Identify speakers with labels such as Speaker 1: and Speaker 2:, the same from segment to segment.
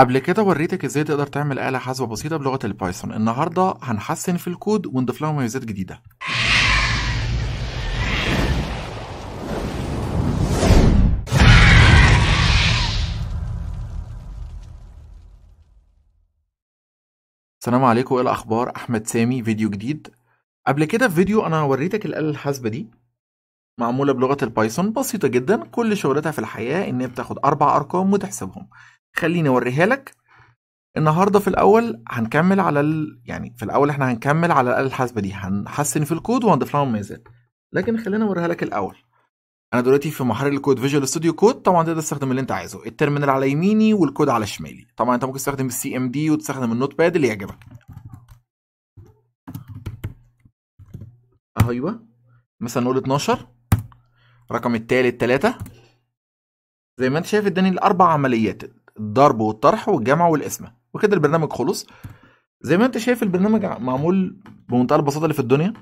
Speaker 1: قبل كده وريتك ازاي تقدر تعمل آلة حاسبة بسيطة بلغة البايثون النهاردة هنحسن في الكود ونضيف لها مميزات جديدة السلام عليكم ايه الاخبار احمد سامي فيديو جديد قبل كده في فيديو انا وريتك الآلة الحاسبة دي معمولة بلغة البايثون بسيطة جدا كل شغلتها في الحياة ان هي بتاخد اربع ارقام وتحسبهم خليني اوريها لك النهارده في الاول هنكمل على ال... يعني في الاول احنا هنكمل على الاله الحاسبه دي هنحسن في الكود وهنضيف لها مميزات لكن خلينا اوريها لك الاول انا دلوقتي في محرر الكود فيجوال ستوديو كود طبعا تقدر تستخدم اللي انت عايزه التيرمينال على يميني والكود على شمالي طبعا انت ممكن تستخدم السي ام دي وتستخدم النوت باد اللي يعجبك اهو ايوه مثلا نقول 12 رقم التالت 3 زي ما انت شايف اداني الاربع عمليات الضرب والطرح والجمع والقسمه وكده البرنامج خلص زي ما انت شايف البرنامج معمول بمنتهى البساطه اللي في الدنيا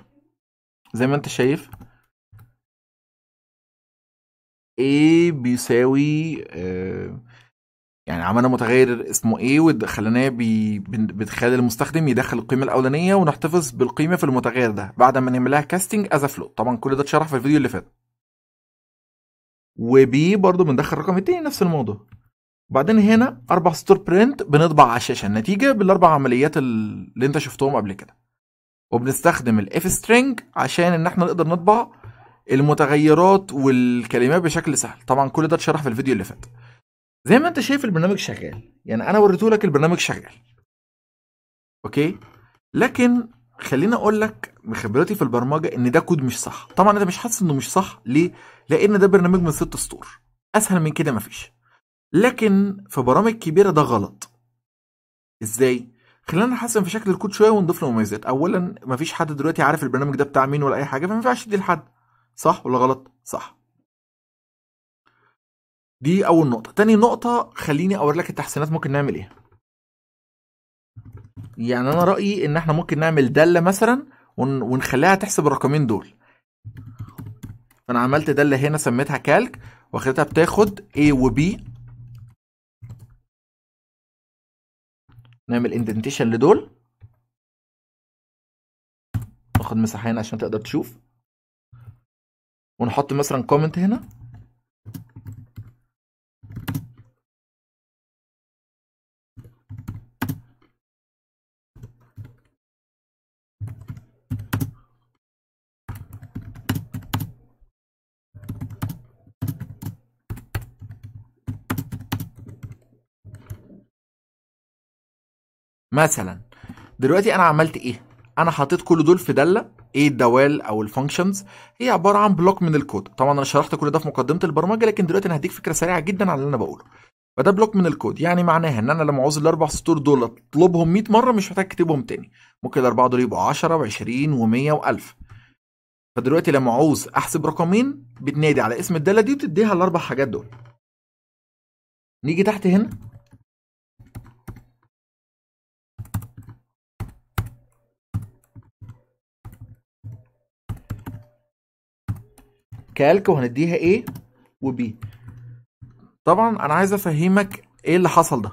Speaker 1: زي ما انت شايف A بيساوي آه، يعني عملنا متغير اسمه A ودخلناه بتخلي المستخدم يدخل القيمة الأولانية ونحتفظ بالقيمة في المتغير ده بعد ما نعملها كاستنج از فلو طبعا كل ده اتشرح في الفيديو اللي فات وبي برضو بندخل رقم التاني نفس الموضوع وبعدين هنا اربع سطور برنت بنطبع على الشاشه النتيجه بالاربع عمليات اللي انت شفتهم قبل كده وبنستخدم الاف سترينج عشان ان احنا نقدر نطبع المتغيرات والكلمات بشكل سهل طبعا كل ده اتشرح في الفيديو اللي فات زي ما انت شايف البرنامج شغال يعني انا وريته لك البرنامج شغال اوكي لكن خليني اقول لك بخبرتي في البرمجه ان ده كود مش صح طبعا انت مش حاسس انه مش صح ليه لان ده برنامج من ست سطور اسهل من كده مفيش لكن في برامج كبيره ده غلط ازاي خلينا نحسن في شكل الكود شويه ونضيف له مميزات اولا مفيش حد دلوقتي عارف البرنامج ده بتاع مين ولا اي حاجه فما ينفعش تدي لحد صح ولا غلط صح دي اول نقطه تاني نقطه خليني اوري لك التحسينات ممكن نعمل ايه يعني انا رايي ان احنا ممكن نعمل داله مثلا ونخليها تحسب الرقمين دول انا عملت داله هنا سميتها كالك واخدتها بتاخد A و B نعمل اندنتيشن لدول
Speaker 2: ناخد مساحه هنا عشان تقدر تشوف ونحط مثلا كومنت هنا
Speaker 1: مثلا دلوقتي انا عملت ايه انا حطيت كل دول في داله ايه الدوال او الفانكشنز هي عباره عن بلوك من الكود طبعا انا شرحت كل ده في مقدمه البرمجه لكن دلوقتي انا هديك فكره سريعه جدا على اللي انا بقوله فده بلوك من الكود يعني معناها ان انا لما عاوز الاربع سطور دول اطلبهم 100 مره مش محتاج اكتبهم تاني ممكن الاربعه دول يبقوا 10 و20 و100 و1000 فدلوقتي لما عاوز احسب رقمين بتنادي على اسم الداله دي وتديها الاربع حاجات دول نيجي تحت هنا كالك وهنديها A و B طبعا انا عايز افهمك ايه اللي حصل ده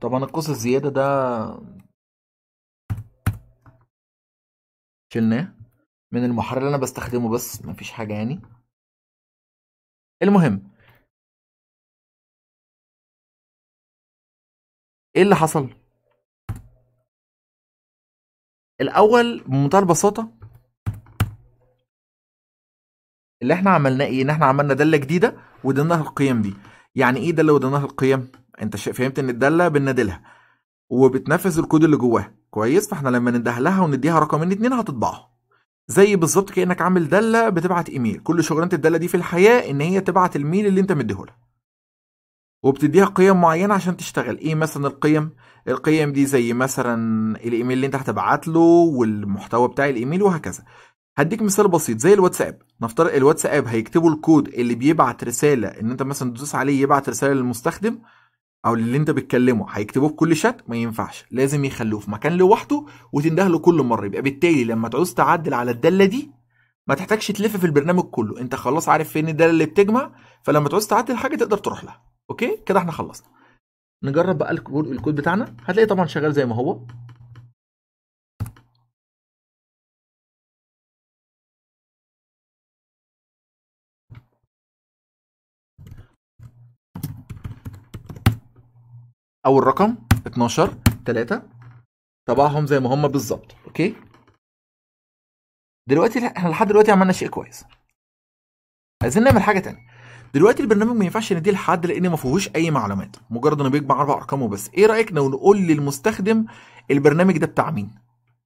Speaker 1: طبعا القوس الزياده ده
Speaker 2: شلناه من المحرر اللي انا بستخدمه بس مفيش حاجه يعني المهم ايه اللي حصل الاول بمنتهى البساطه
Speaker 1: اللي احنا عملناه ايه ان احنا عملنا داله جديده ودناها القيم دي يعني ايه داله ودناها القيم انت فهمت ان الداله بنادلها وبتنفذ الكود اللي جواها كويس فاحنا لما نديها لها ونديها رقمين اتنين هتطبعها زي بالظبط كانك عامل داله بتبعت ايميل كل شغلانه الداله دي في الحياه ان هي تبعت الميل اللي انت مديهولها وبتديها قيم معينه عشان تشتغل ايه مثلا القيم القيم دي زي مثلا الايميل اللي انت هتبعت له والمحتوى بتاع الايميل وهكذا هديك مثال بسيط زي الواتساب نفترض الواتساب هيكتبوا الكود اللي بيبعت رساله ان انت مثلا تدوس عليه يبعت رساله للمستخدم او اللي انت بتكلمه هيكتبوه في كل شات ما ينفعش لازم يخلوه في مكان لوحده وتنده له كل مره يبقى بالتالي لما تعوز تعدل على الداله دي ما تحتاجش تلف في البرنامج كله انت خلاص عارف فين الداله اللي بتجمع فلما تعوز تعدل حاجه تقدر تروح لها اوكي كده احنا خلصنا نجرب بقى الكود بتاعنا هتلاقي طبعا شغال زي ما هو اول رقم 12 3 طبعهم زي ما هم بالظبط اوكي دلوقتي احنا لحد دلوقتي عملنا شيء كويس عايزين نعمل حاجه تانية دلوقتي البرنامج ما ينفعش نديه لحد لان ما فيهوش اي معلومات مجرد انه بيجمع اربع ارقام وبس ايه رايك لو نقول للمستخدم البرنامج ده بتاع مين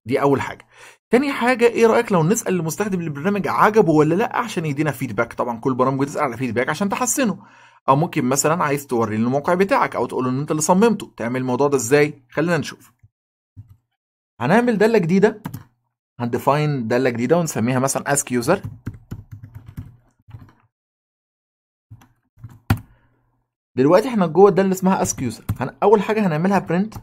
Speaker 1: دي اول حاجه تاني حاجه ايه رايك لو نسال المستخدم البرنامج عجبه ولا لا عشان يدينا فيدباك طبعا كل برامج بتسال على فيدباك عشان تحسنه او ممكن مثلا عايز توري الموقع بتاعك او تقول ان انت اللي صممته تعمل الموضوع ده ازاي خلينا نشوف هنعمل داله جديده هنديفاين داله جديده ونسميها مثلا اسك يوزر دلوقتي احنا جوه الداله اللي اسمها اسك يوزر اول حاجه هنعملها برنت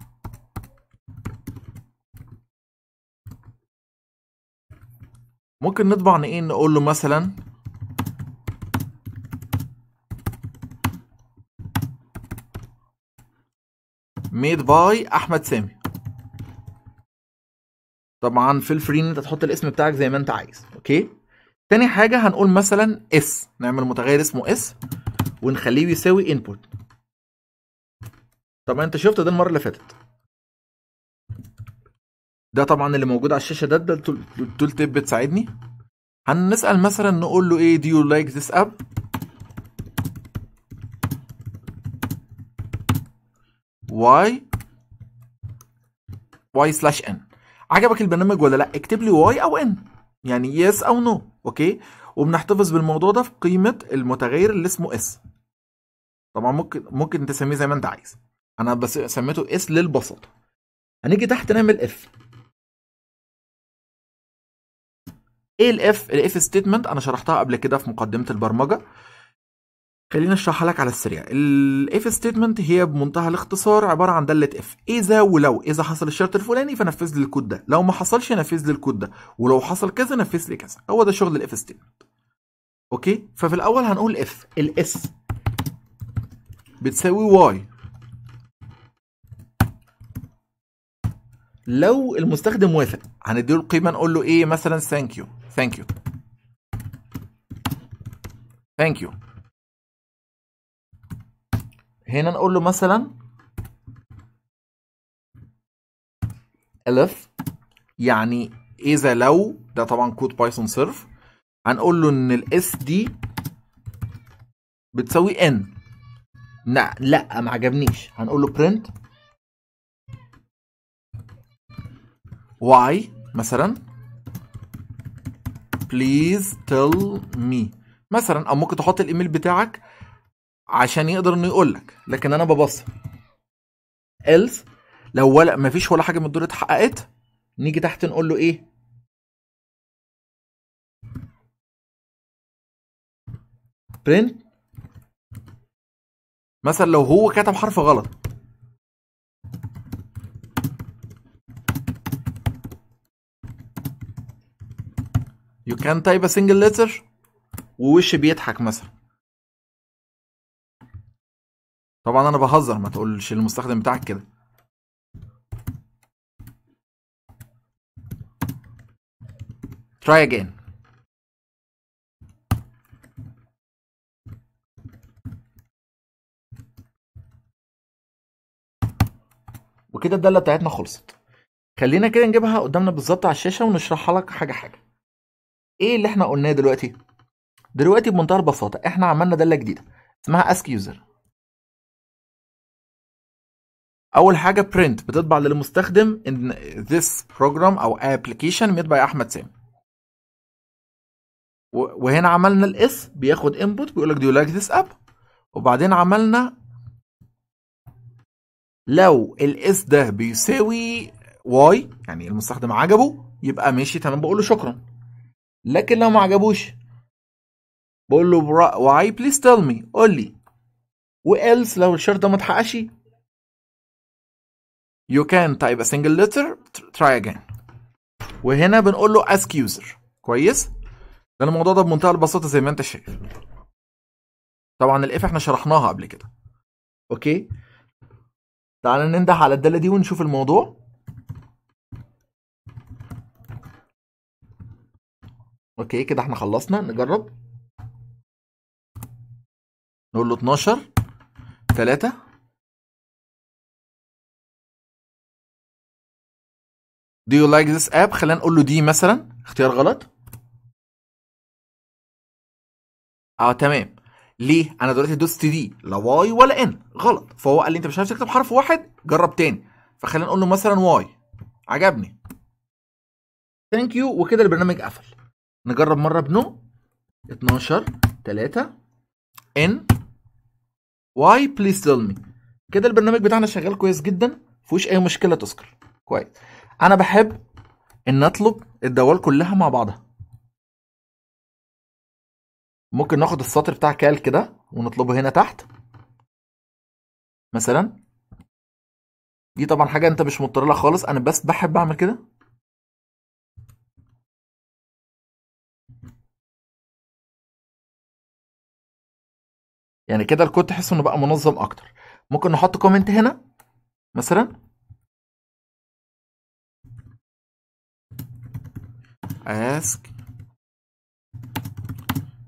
Speaker 1: ممكن نطبع ان ايه نقول له مثلا ميد باي احمد سامي طبعا في الفري ان انت تحط الاسم بتاعك زي ما انت عايز اوكي تاني حاجه هنقول مثلا اس نعمل متغير اسمه اس ونخليه يساوي انبوت طبعا انت شفت ده المره اللي فاتت ده طبعا اللي موجود على الشاشه ده ده التول تيب بتساعدني هنسال مثلا نقول له ايه do you like this app واي واي سلاش ان عجبك البرنامج ولا لا اكتب لي واي او ان يعني يس او نو اوكي وبنحتفظ بالموضوع ده في قيمه المتغير اللي اسمه اس طبعا ممكن ممكن تسميه زي ما انت عايز انا بس سميته اس للبساطه هنيجي تحت نعمل اف ايه الاف الاف ستيتمنت انا شرحتها قبل كده في مقدمه البرمجه خلينا اشرحها لك على السريع الاف ستيتمنت هي بمنتهى الاختصار عباره عن داله اف اذا ولو اذا حصل الشرط الفلاني فنفذ لي الكود ده لو ما حصلش نفذ لي الكود ده ولو حصل كذا نفذ لي كذا هو ده شغل الاف ستيتمنت اوكي ففي الاول هنقول اف الاس بتساوي واي لو المستخدم وافق هنديله القيمه نقول له ايه مثلا ثانك يو ثانك يو ثانك يو هنا نقول له مثلا الف يعني اذا لو ده طبعا كود بايثون صرف هنقول له ان الاس دي بتساوي ان لا لا ما عجبنيش هنقول له print y مثلا please tell me مثلا او ممكن تحط الايميل بتاعك عشان يقدر انه يقول لك لكن انا ببصر else لو ولا مفيش ولا حاجه من الدور اتحققت نيجي تحت نقول له ايه برنت مثلا لو هو كتب حرف غلط you can type a single letter ووش بيضحك مثلا طبعا انا بهزر ما تقولش المستخدم بتاعك كده try again وكده الداله بتاعتنا خلصت خلينا كده نجيبها قدامنا بالظبط على الشاشه ونشرحها لك حاجه حاجه ايه اللي احنا قلناه دلوقتي دلوقتي بمنتهى البساطه احنا عملنا داله جديده اسمها اسك يوزر اول حاجه برنت بتطبع للمستخدم ان this program او application مطبع احمد سامي وهنا عملنا الاس بياخد input بيقول لك do you like this app وبعدين عملنا لو الاس ده بيساوي واي يعني المستخدم عجبه يبقى ماشي تمام بقول له شكرا لكن لو ما عجبوش بقول له واي بليز تيل مي قول لي والس لو الشرط ده ما اتحققش you can type a single letter try again وهنا بنقول له ask user كويس ده الموضوع ده بمنتهى البساطه زي ما انت شايف طبعا الاف احنا شرحناها قبل كده اوكي تعال ننده على الداله دي ونشوف الموضوع اوكي كده احنا
Speaker 2: خلصنا نجرب نقول له 12 3 Do you like this app خلينا نقول له دي مثلا اختيار غلط
Speaker 1: اه تمام ليه انا دلوقتي دوست دي لا واي ولا ان غلط فهو قال لي انت مش عارف تكتب حرف واحد جرب تاني فخلينا نقول له مثلا واي عجبني ثانك يو وكده البرنامج قفل نجرب مره بنو 12 3 ان واي بليز تيل مي كده البرنامج بتاعنا شغال كويس جدا مفيهوش اي مشكله تذكر كويس انا بحب ان اطلب الدوال كلها مع بعضها ممكن ناخد السطر بتاع كال كده ونطلبه هنا تحت
Speaker 2: مثلا دي طبعا حاجه انت مش مضطر لها خالص انا بس بحب اعمل كده يعني كده الكود تحس انه بقى منظم اكتر ممكن نحط كومنت هنا مثلا
Speaker 1: ask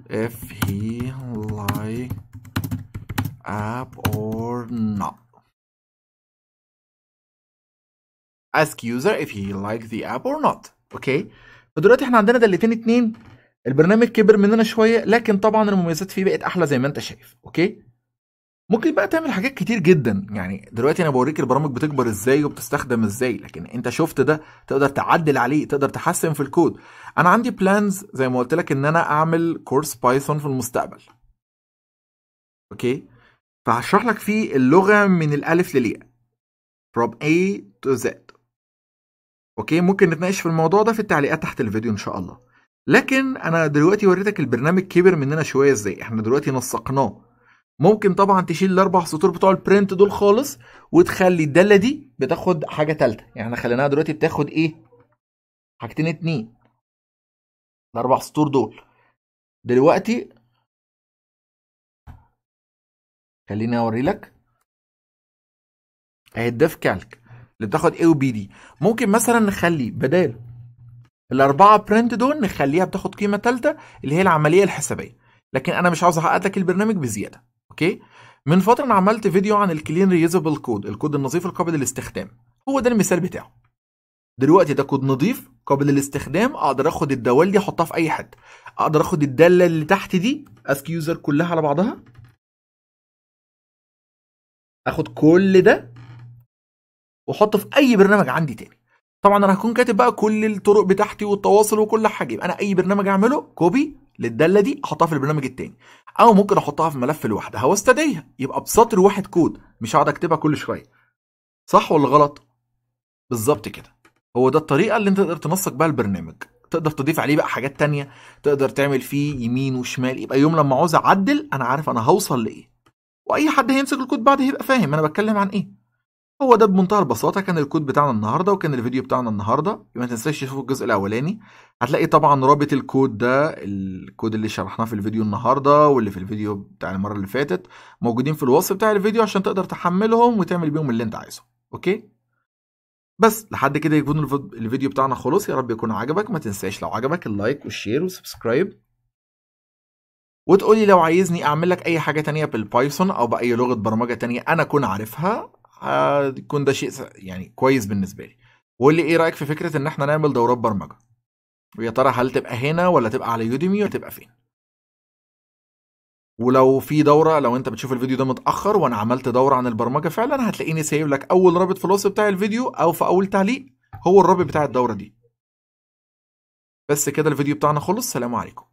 Speaker 1: if he like app
Speaker 2: or not. ask user
Speaker 1: if he like the app or not اوكي فدلوقتي احنا عندنا ده الاثنين اتنين البرنامج كبر مننا شويه لكن طبعا المميزات فيه بقت احلى زي ما انت شايف اوكي ممكن بقى تعمل حاجات كتير جدا يعني دلوقتي انا بوريك البرامج بتكبر ازاي وبتستخدم ازاي لكن انت شفت ده تقدر تعدل عليه تقدر تحسن في الكود انا عندي بلانز زي ما قلت لك ان انا اعمل كورس بايثون في المستقبل اوكي فهشرح لك فيه اللغه من الالف للياء from A to Z اوكي ممكن نتناقش في الموضوع ده في التعليقات تحت الفيديو ان شاء الله لكن انا دلوقتي وريتك البرنامج كبر مننا شويه ازاي احنا دلوقتي نسقناه ممكن طبعا تشيل الاربع سطور بتوع البرنت دول خالص وتخلي الداله دي بتاخد حاجه ثالثه يعني احنا خليناها دلوقتي بتاخد ايه حاجتين اتنين الاربع سطور دول
Speaker 2: دلوقتي خليني اوري
Speaker 1: لك اهي الدف كالك اللي بتاخد ايه وبي دي ممكن مثلا نخلي بدال الاربعه برنت دول نخليها بتاخد قيمه ثالثه اللي هي العمليه الحسابيه لكن انا مش عاوز احقق لك البرنامج بزياده اوكي من فتره انا عملت فيديو عن الكلين ريزابل كود الكود النظيف القابل للاستخدام هو ده المثال بتاعه دلوقتي ده كود نظيف قابل للاستخدام اقدر اخد الدوال دي احطها في اي حته اقدر اخد الداله اللي تحت دي اسك يوزر كلها على بعضها اخد كل ده واحطه في اي برنامج عندي تاني طبعا انا هكون كاتب بقى كل الطرق بتاعتي والتواصل وكل حاجه يبقى انا اي برنامج اعمله كوبي للداله دي احطها في البرنامج التاني او ممكن احطها في ملف لوحدها استديها يبقى بسطر واحد كود مش هقعد اكتبها كل شويه صح ولا غلط بالظبط كده هو ده الطريقه اللي انت تقدر تنسق بيها البرنامج تقدر تضيف عليه بقى حاجات تانية تقدر تعمل فيه يمين وشمال يبقى يوم لما عاوز اعدل انا عارف انا هوصل لايه واي حد هيمسك الكود بعد هيبقى فاهم انا بتكلم عن ايه هو ده بمنتهى البساطة كان الكود بتاعنا النهاردة وكان الفيديو بتاعنا النهاردة ما تنساش تشوفوا الجزء الأولاني هتلاقي طبعا رابط الكود ده الكود اللي شرحناه في الفيديو النهاردة واللي في الفيديو بتاع المرة اللي فاتت موجودين في الوصف بتاع الفيديو عشان تقدر تحملهم وتعمل بيهم اللي انت عايزه أوكي بس لحد كده يكون الفيديو بتاعنا خلص يا رب يكون عجبك ما تنساش لو عجبك اللايك والشير وسبسكرايب وتقولي لو عايزني اعمل لك اي حاجه تانية بالبايثون او باي لغه برمجه تانية انا اكون عارفها هيكون ده شيء يعني كويس بالنسبه لي وقول لي ايه رايك في فكره ان احنا نعمل دورات برمجه ويا ترى هل تبقى هنا ولا تبقى على يوديمي ولا تبقى فين ولو في دوره لو انت بتشوف الفيديو ده متاخر وانا عملت دوره عن البرمجه فعلا هتلاقيني سايب لك اول رابط في الوصف بتاع الفيديو او في اول تعليق هو الرابط بتاع الدوره دي بس كده الفيديو بتاعنا خلص سلام عليكم